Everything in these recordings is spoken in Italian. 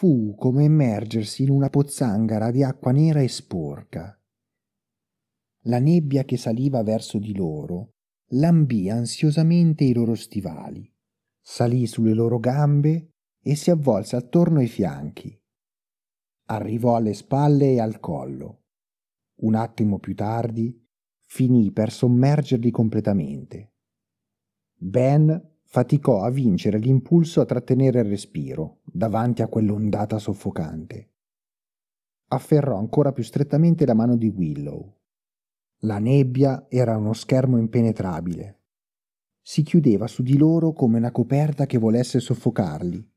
fu come immergersi in una pozzanghera di acqua nera e sporca. La nebbia che saliva verso di loro lambì ansiosamente i loro stivali, salì sulle loro gambe e si avvolse attorno ai fianchi. Arrivò alle spalle e al collo. Un attimo più tardi finì per sommergerli completamente. Ben faticò a vincere l'impulso a trattenere il respiro davanti a quell'ondata soffocante. Afferrò ancora più strettamente la mano di Willow. La nebbia era uno schermo impenetrabile. Si chiudeva su di loro come una coperta che volesse soffocarli.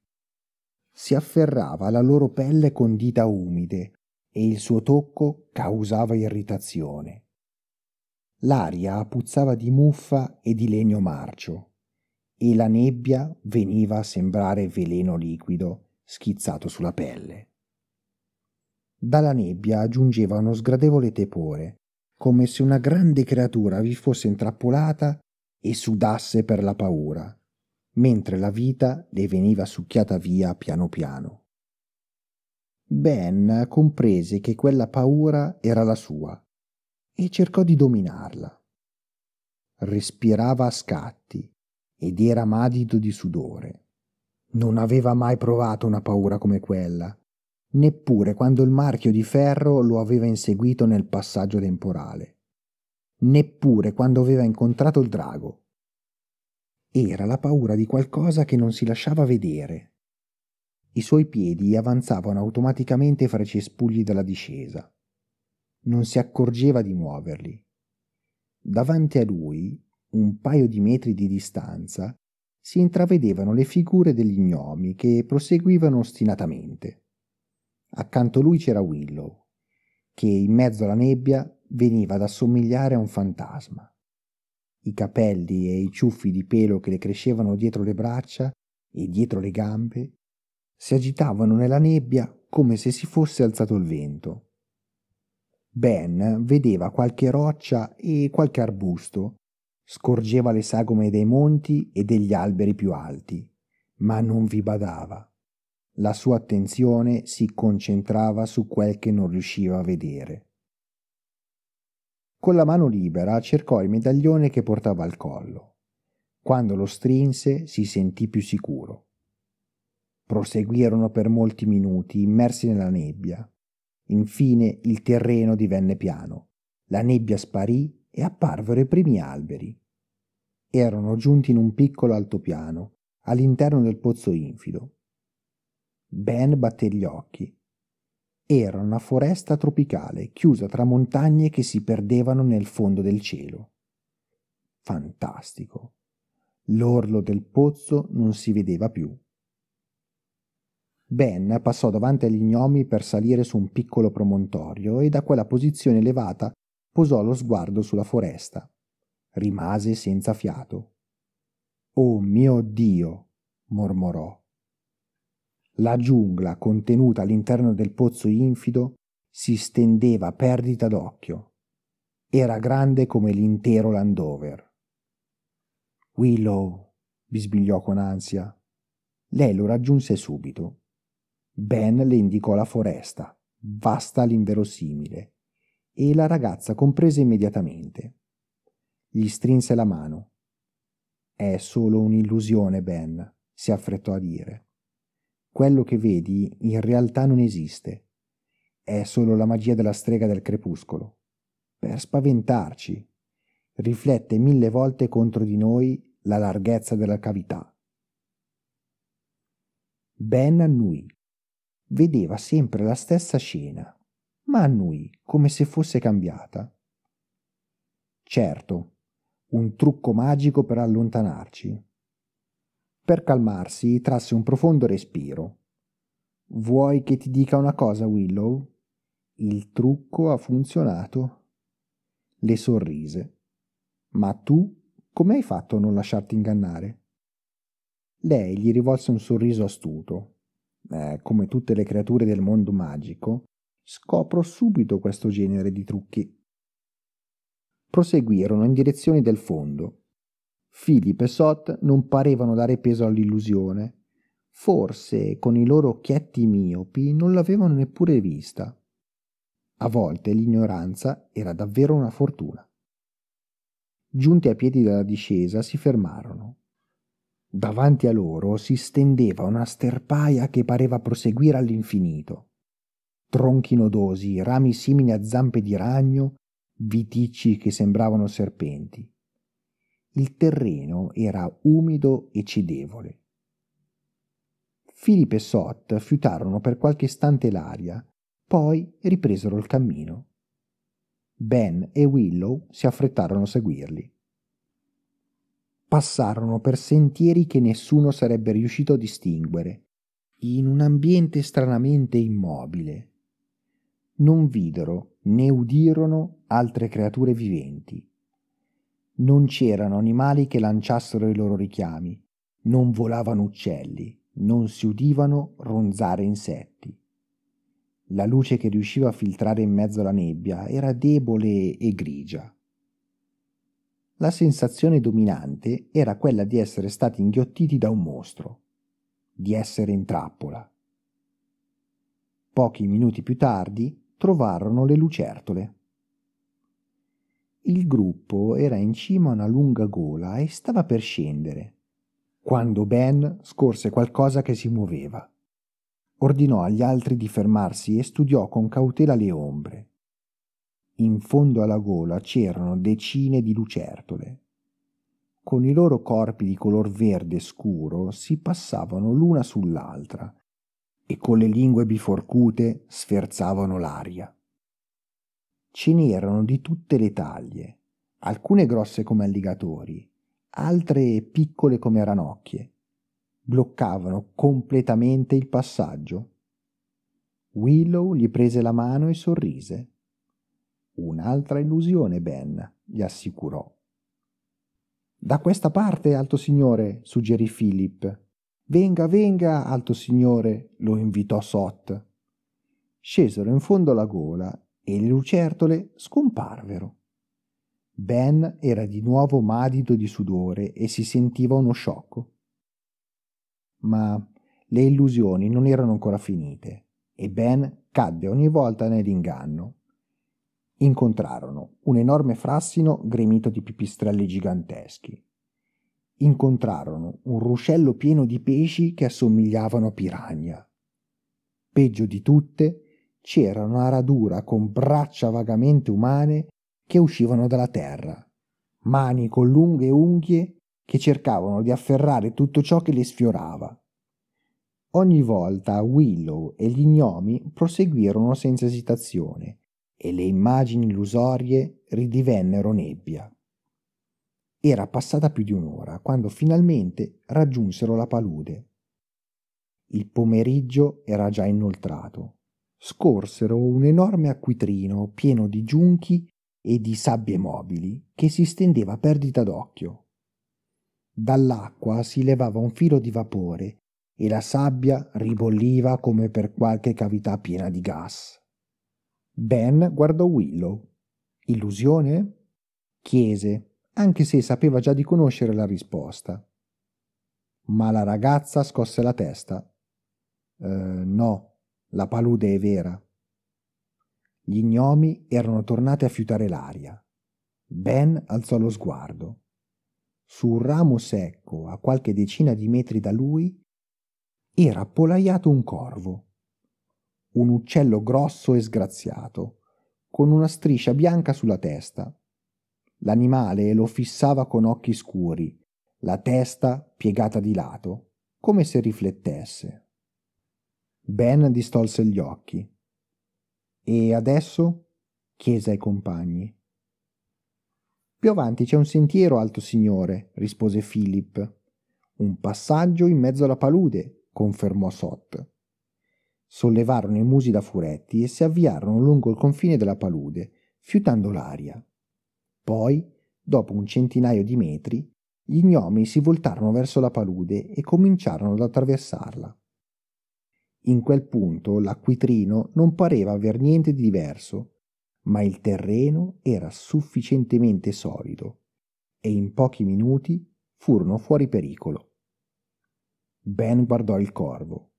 Si afferrava alla loro pelle con dita umide e il suo tocco causava irritazione. L'aria puzzava di muffa e di legno marcio e la nebbia veniva a sembrare veleno liquido schizzato sulla pelle. Dalla nebbia giungeva uno sgradevole tepore, come se una grande creatura vi fosse intrappolata e sudasse per la paura, mentre la vita le veniva succhiata via piano piano. Ben comprese che quella paura era la sua e cercò di dominarla. Respirava a scatti, ed era madido di sudore. Non aveva mai provato una paura come quella, neppure quando il marchio di ferro lo aveva inseguito nel passaggio temporale, neppure quando aveva incontrato il drago. Era la paura di qualcosa che non si lasciava vedere. I suoi piedi avanzavano automaticamente fra i cespugli della discesa. Non si accorgeva di muoverli. Davanti a lui un paio di metri di distanza, si intravedevano le figure degli gnomi che proseguivano ostinatamente. Accanto a lui c'era Willow, che in mezzo alla nebbia veniva ad assomigliare a un fantasma. I capelli e i ciuffi di pelo che le crescevano dietro le braccia e dietro le gambe si agitavano nella nebbia come se si fosse alzato il vento. Ben vedeva qualche roccia e qualche arbusto Scorgeva le sagome dei monti e degli alberi più alti, ma non vi badava. La sua attenzione si concentrava su quel che non riusciva a vedere. Con la mano libera cercò il medaglione che portava al collo. Quando lo strinse si sentì più sicuro. Proseguirono per molti minuti immersi nella nebbia. Infine il terreno divenne piano. La nebbia sparì e apparvero i primi alberi. Erano giunti in un piccolo altopiano, all'interno del pozzo infido. Ben batté gli occhi. Era una foresta tropicale chiusa tra montagne che si perdevano nel fondo del cielo. Fantastico. L'orlo del pozzo non si vedeva più. Ben passò davanti agli gnomi per salire su un piccolo promontorio e da quella posizione elevata posò lo sguardo sulla foresta. Rimase senza fiato. Oh mio Dio! mormorò. La giungla contenuta all'interno del pozzo infido si stendeva a perdita d'occhio. Era grande come l'intero Landover. Willow, bisbigliò con ansia. Lei lo raggiunse subito. Ben le indicò la foresta, vasta l'inverosimile e la ragazza comprese immediatamente. Gli strinse la mano. È solo un'illusione, Ben, si affrettò a dire. Quello che vedi in realtà non esiste. È solo la magia della strega del crepuscolo. Per spaventarci. Riflette mille volte contro di noi la larghezza della cavità. Ben annui. Vedeva sempre la stessa scena ma annui come se fosse cambiata. Certo, un trucco magico per allontanarci. Per calmarsi trasse un profondo respiro. Vuoi che ti dica una cosa, Willow? Il trucco ha funzionato. Le sorrise. Ma tu come hai fatto a non lasciarti ingannare? Lei gli rivolse un sorriso astuto. Eh, come tutte le creature del mondo magico, Scopro subito questo genere di trucchi. Proseguirono in direzione del fondo. Philip e Sot non parevano dare peso all'illusione. Forse con i loro occhietti miopi non l'avevano neppure vista. A volte l'ignoranza era davvero una fortuna. Giunti a piedi della discesa si fermarono. Davanti a loro si stendeva una sterpaia che pareva proseguire all'infinito tronchi nodosi, rami simili a zampe di ragno, viticci che sembravano serpenti. Il terreno era umido e cedevole. Filippo e Sot fiutarono per qualche istante l'aria, poi ripresero il cammino. Ben e Willow si affrettarono a seguirli. Passarono per sentieri che nessuno sarebbe riuscito a distinguere, in un ambiente stranamente immobile, non videro né udirono altre creature viventi. Non c'erano animali che lanciassero i loro richiami, non volavano uccelli, non si udivano ronzare insetti. La luce che riusciva a filtrare in mezzo alla nebbia era debole e grigia. La sensazione dominante era quella di essere stati inghiottiti da un mostro, di essere in trappola. Pochi minuti più tardi trovarono le lucertole. Il gruppo era in cima a una lunga gola e stava per scendere, quando Ben scorse qualcosa che si muoveva. Ordinò agli altri di fermarsi e studiò con cautela le ombre. In fondo alla gola c'erano decine di lucertole. Con i loro corpi di color verde scuro si passavano l'una sull'altra, e con le lingue biforcute sferzavano l'aria. Ce n'erano di tutte le taglie, alcune grosse come alligatori, altre piccole come ranocchie. Bloccavano completamente il passaggio. Willow gli prese la mano e sorrise. Un'altra illusione, Ben, gli assicurò. Da questa parte, alto signore, suggerì Philip. Venga, venga, alto signore, lo invitò Sot. Scesero in fondo alla gola e le lucertole scomparvero. Ben era di nuovo madido di sudore e si sentiva uno sciocco. Ma le illusioni non erano ancora finite e Ben cadde ogni volta nell'inganno. Incontrarono un enorme frassino gremito di pipistrelli giganteschi incontrarono un ruscello pieno di pesci che assomigliavano a piragna. Peggio di tutte c'era una radura con braccia vagamente umane che uscivano dalla terra, mani con lunghe unghie che cercavano di afferrare tutto ciò che le sfiorava. Ogni volta Willow e gli gnomi proseguirono senza esitazione e le immagini illusorie ridivennero nebbia. Era passata più di un'ora quando finalmente raggiunsero la palude. Il pomeriggio era già inoltrato. Scorsero un enorme acquitrino pieno di giunchi e di sabbie mobili che si stendeva a perdita d'occhio. Dall'acqua si levava un filo di vapore e la sabbia ribolliva come per qualche cavità piena di gas. Ben guardò Willow. Illusione? Chiese anche se sapeva già di conoscere la risposta. Ma la ragazza scosse la testa. Eh, no, la palude è vera. Gli gnomi erano tornati a fiutare l'aria. Ben alzò lo sguardo. Su un ramo secco, a qualche decina di metri da lui, era appollaiato un corvo, un uccello grosso e sgraziato, con una striscia bianca sulla testa L'animale lo fissava con occhi scuri, la testa piegata di lato, come se riflettesse. Ben distolse gli occhi. E adesso? chiese ai compagni. Più avanti c'è un sentiero, alto signore, rispose Philip. Un passaggio in mezzo alla palude, confermò Sot. Sollevarono i musi da furetti e si avviarono lungo il confine della palude, fiutando l'aria. Poi, dopo un centinaio di metri, gli gnomi si voltarono verso la palude e cominciarono ad attraversarla. In quel punto l'acquitrino non pareva aver niente di diverso, ma il terreno era sufficientemente solido e in pochi minuti furono fuori pericolo. Ben guardò il corvo.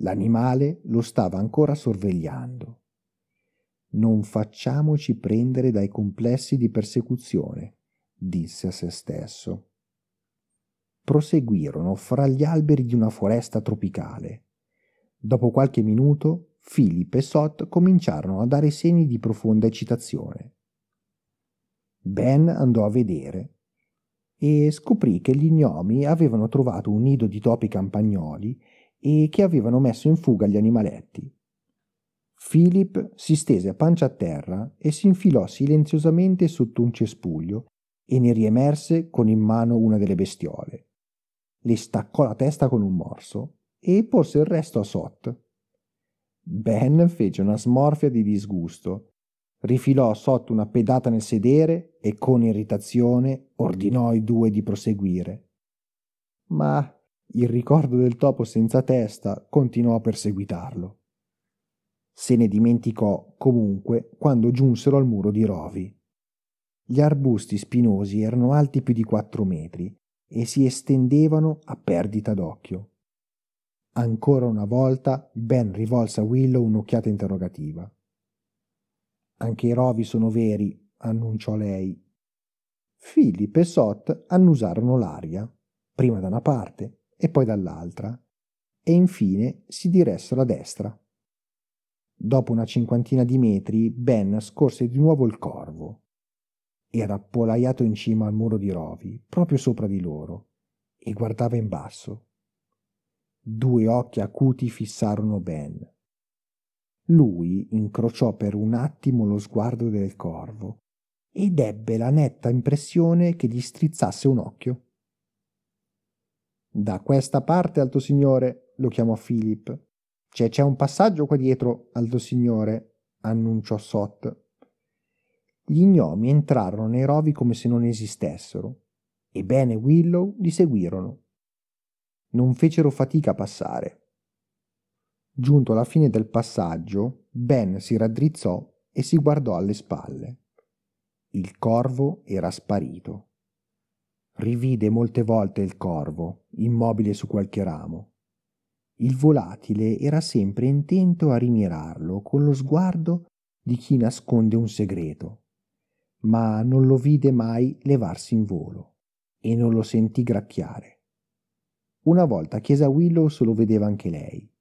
L'animale lo stava ancora sorvegliando. Non facciamoci prendere dai complessi di persecuzione, disse a se stesso. Proseguirono fra gli alberi di una foresta tropicale. Dopo qualche minuto, Philip e Sot cominciarono a dare segni di profonda eccitazione. Ben andò a vedere e scoprì che gli gnomi avevano trovato un nido di topi campagnoli e che avevano messo in fuga gli animaletti. Philip si stese a pancia a terra e si infilò silenziosamente sotto un cespuglio e ne riemerse con in mano una delle bestiole. Le staccò la testa con un morso e porse il resto a Sot. Ben fece una smorfia di disgusto, rifilò a Sot una pedata nel sedere e con irritazione ordinò ai due di proseguire. Ma il ricordo del topo senza testa continuò a perseguitarlo se ne dimenticò comunque quando giunsero al muro di Rovi. Gli arbusti spinosi erano alti più di quattro metri e si estendevano a perdita d'occhio. Ancora una volta Ben rivolse a Willow un'occhiata interrogativa. Anche i rovi sono veri, annunciò lei. Philip e Sot annusarono l'aria, prima da una parte e poi dall'altra, e infine si diressero a destra. Dopo una cinquantina di metri, Ben scorse di nuovo il corvo. Era appollaiato in cima al muro di rovi, proprio sopra di loro, e guardava in basso. Due occhi acuti fissarono Ben. Lui incrociò per un attimo lo sguardo del corvo ed ebbe la netta impressione che gli strizzasse un occhio. Da questa parte, alto signore, lo chiamò Philip. Cioè, c'è un passaggio qua dietro, alto signore, annunciò Sot. Gli gnomi entrarono nei rovi come se non esistessero, e Ben e Willow li seguirono. Non fecero fatica a passare. Giunto alla fine del passaggio, Ben si raddrizzò e si guardò alle spalle. Il corvo era sparito. Rivide molte volte il corvo, immobile su qualche ramo il volatile era sempre intento a rimirarlo con lo sguardo di chi nasconde un segreto, ma non lo vide mai levarsi in volo e non lo sentì gracchiare. Una volta chiese a Willow se lo vedeva anche lei.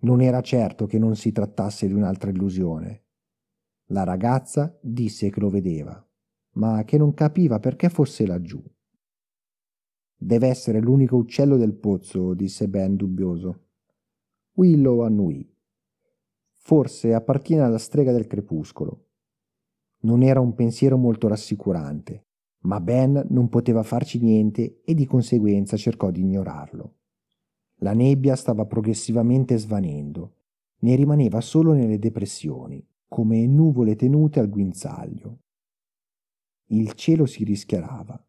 Non era certo che non si trattasse di un'altra illusione. La ragazza disse che lo vedeva, ma che non capiva perché fosse laggiù. Deve essere l'unico uccello del pozzo, disse Ben dubbioso. Willow annuì. Forse appartiene alla strega del crepuscolo. Non era un pensiero molto rassicurante, ma Ben non poteva farci niente e di conseguenza cercò di ignorarlo. La nebbia stava progressivamente svanendo, ne rimaneva solo nelle depressioni, come nuvole tenute al guinzaglio. Il cielo si rischiarava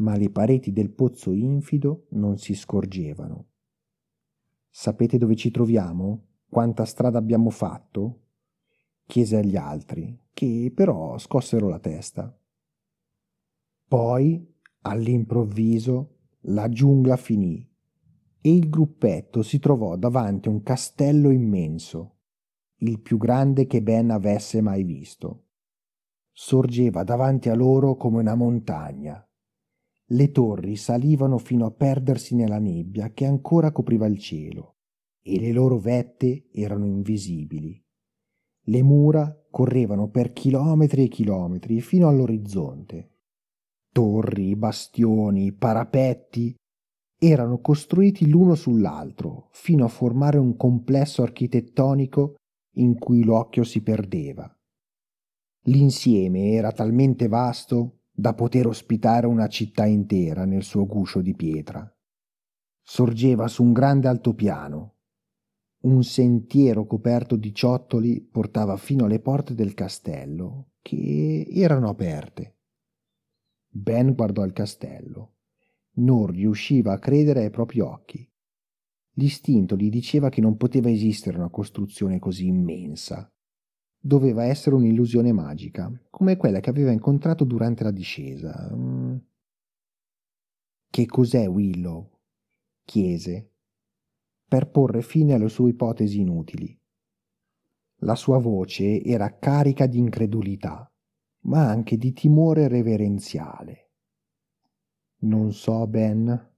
ma le pareti del pozzo infido non si scorgevano. Sapete dove ci troviamo? Quanta strada abbiamo fatto? chiese agli altri, che però scossero la testa. Poi, all'improvviso, la giungla finì e il gruppetto si trovò davanti a un castello immenso, il più grande che Ben avesse mai visto. Sorgeva davanti a loro come una montagna, le torri salivano fino a perdersi nella nebbia che ancora copriva il cielo, e le loro vette erano invisibili. Le mura correvano per chilometri e chilometri fino all'orizzonte. Torri, bastioni, parapetti erano costruiti l'uno sull'altro fino a formare un complesso architettonico in cui l'occhio si perdeva. L'insieme era talmente vasto da poter ospitare una città intera nel suo guscio di pietra. Sorgeva su un grande altopiano. Un sentiero coperto di ciottoli portava fino alle porte del castello, che erano aperte. Ben guardò il castello. Non riusciva a credere ai propri occhi. L'istinto gli diceva che non poteva esistere una costruzione così immensa, Doveva essere un'illusione magica, come quella che aveva incontrato durante la discesa. Mm. Che cos'è Willow? chiese, per porre fine alle sue ipotesi inutili. La sua voce era carica di incredulità, ma anche di timore reverenziale. Non so, Ben.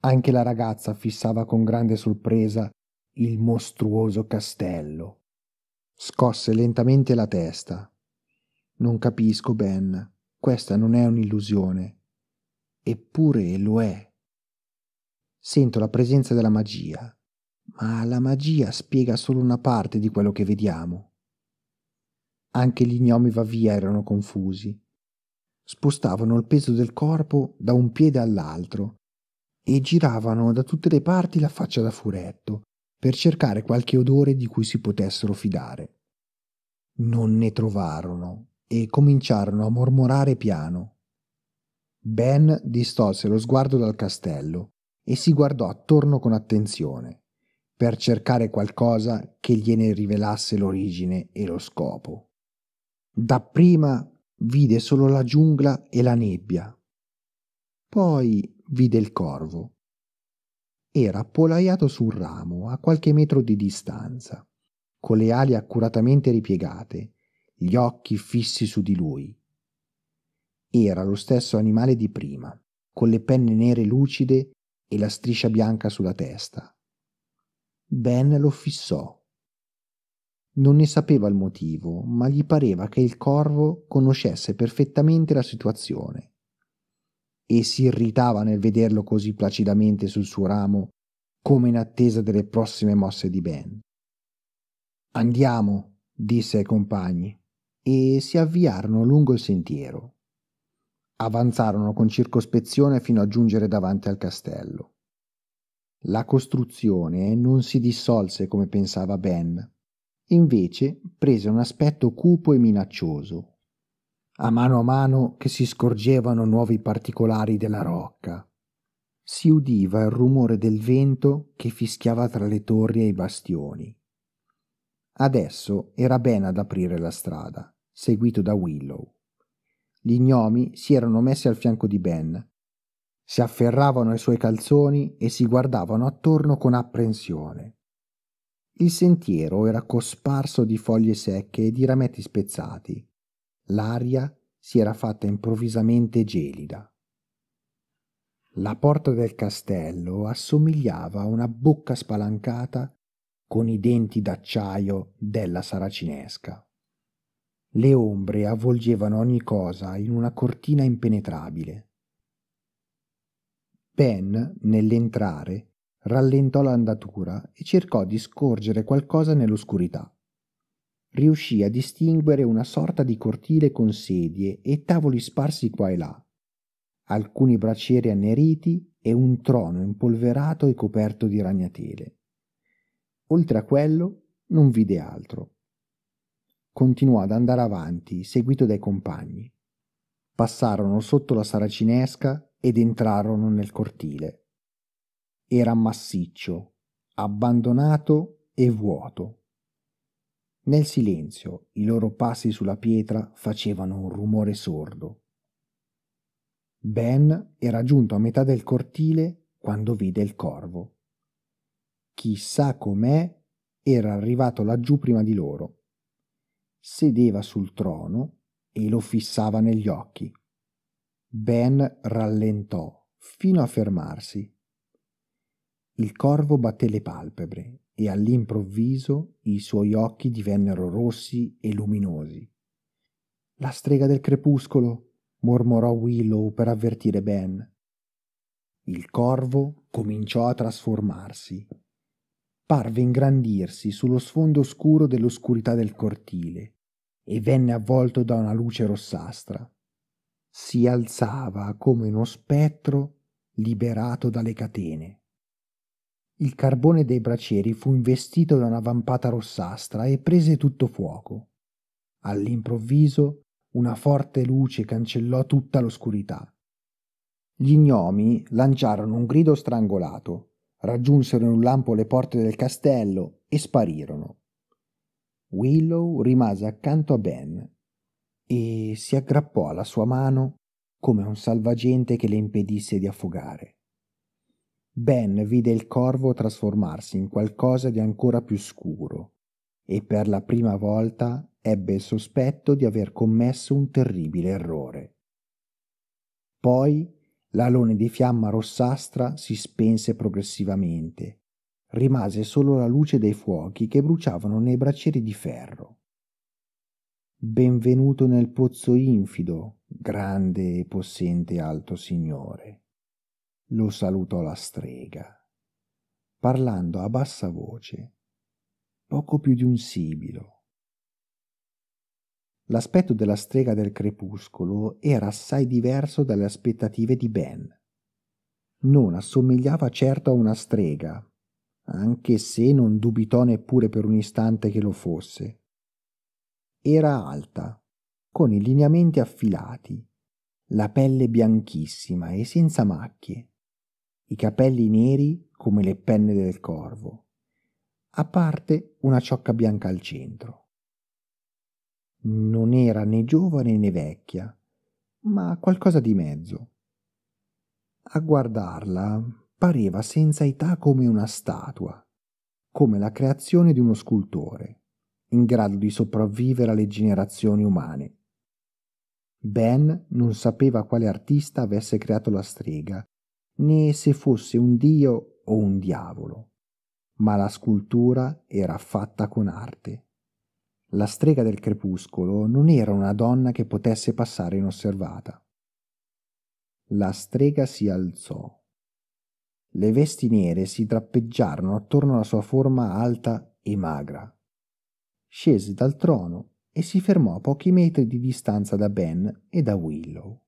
Anche la ragazza fissava con grande sorpresa il mostruoso castello. Scosse lentamente la testa. Non capisco, Ben. Questa non è un'illusione. Eppure lo è. Sento la presenza della magia, ma la magia spiega solo una parte di quello che vediamo. Anche gli gnomi va via erano confusi. Spostavano il peso del corpo da un piede all'altro e giravano da tutte le parti la faccia da furetto, per cercare qualche odore di cui si potessero fidare. Non ne trovarono e cominciarono a mormorare piano. Ben distolse lo sguardo dal castello e si guardò attorno con attenzione, per cercare qualcosa che gliene rivelasse l'origine e lo scopo. Dapprima vide solo la giungla e la nebbia. Poi vide il corvo era appollaiato su un ramo a qualche metro di distanza, con le ali accuratamente ripiegate, gli occhi fissi su di lui. Era lo stesso animale di prima, con le penne nere lucide e la striscia bianca sulla testa. Ben lo fissò. Non ne sapeva il motivo, ma gli pareva che il corvo conoscesse perfettamente la situazione e si irritava nel vederlo così placidamente sul suo ramo, come in attesa delle prossime mosse di Ben. Andiamo, disse ai compagni, e si avviarono lungo il sentiero. Avanzarono con circospezione fino a giungere davanti al castello. La costruzione non si dissolse come pensava Ben, invece prese un aspetto cupo e minaccioso, a mano a mano che si scorgevano nuovi particolari della rocca. Si udiva il rumore del vento che fischiava tra le torri e i bastioni. Adesso era bene ad aprire la strada, seguito da Willow. Gli gnomi si erano messi al fianco di Ben, si afferravano ai suoi calzoni e si guardavano attorno con apprensione. Il sentiero era cosparso di foglie secche e di rametti spezzati, L'aria si era fatta improvvisamente gelida. La porta del castello assomigliava a una bocca spalancata con i denti d'acciaio della saracinesca. Le ombre avvolgevano ogni cosa in una cortina impenetrabile. Ben, nell'entrare, rallentò l'andatura e cercò di scorgere qualcosa nell'oscurità riuscì a distinguere una sorta di cortile con sedie e tavoli sparsi qua e là, alcuni bracieri anneriti e un trono impolverato e coperto di ragnatele. Oltre a quello non vide altro. Continuò ad andare avanti, seguito dai compagni. Passarono sotto la saracinesca ed entrarono nel cortile. Era massiccio, abbandonato e vuoto nel silenzio i loro passi sulla pietra facevano un rumore sordo. Ben era giunto a metà del cortile quando vide il corvo. Chissà com'è era arrivato laggiù prima di loro. Sedeva sul trono e lo fissava negli occhi. Ben rallentò fino a fermarsi. Il corvo batté le palpebre e all'improvviso i suoi occhi divennero rossi e luminosi. La strega del crepuscolo, mormorò Willow per avvertire Ben. Il corvo cominciò a trasformarsi. Parve ingrandirsi sullo sfondo scuro dell'oscurità del cortile e venne avvolto da una luce rossastra. Si alzava come uno spettro liberato dalle catene. Il carbone dei bracieri fu investito da una vampata rossastra e prese tutto fuoco. All'improvviso una forte luce cancellò tutta l'oscurità. Gli gnomi lanciarono un grido strangolato, raggiunsero in un lampo le porte del castello e sparirono. Willow rimase accanto a Ben e si aggrappò alla sua mano come un salvagente che le impedisse di affogare. Ben vide il corvo trasformarsi in qualcosa di ancora più scuro e per la prima volta ebbe il sospetto di aver commesso un terribile errore. Poi l'alone di fiamma rossastra si spense progressivamente. Rimase solo la luce dei fuochi che bruciavano nei braccieri di ferro. Benvenuto nel pozzo infido, grande e possente alto signore lo salutò la strega, parlando a bassa voce, poco più di un sibilo. L'aspetto della strega del crepuscolo era assai diverso dalle aspettative di Ben. Non assomigliava certo a una strega, anche se non dubitò neppure per un istante che lo fosse. Era alta, con i lineamenti affilati, la pelle bianchissima e senza macchie, i capelli neri come le penne del corvo, a parte una ciocca bianca al centro. Non era né giovane né vecchia, ma qualcosa di mezzo. A guardarla pareva senza età come una statua, come la creazione di uno scultore, in grado di sopravvivere alle generazioni umane. Ben non sapeva quale artista avesse creato la strega né se fosse un dio o un diavolo, ma la scultura era fatta con arte. La strega del crepuscolo non era una donna che potesse passare inosservata. La strega si alzò. Le vesti nere si drappeggiarono attorno alla sua forma alta e magra. Scese dal trono e si fermò a pochi metri di distanza da Ben e da Willow.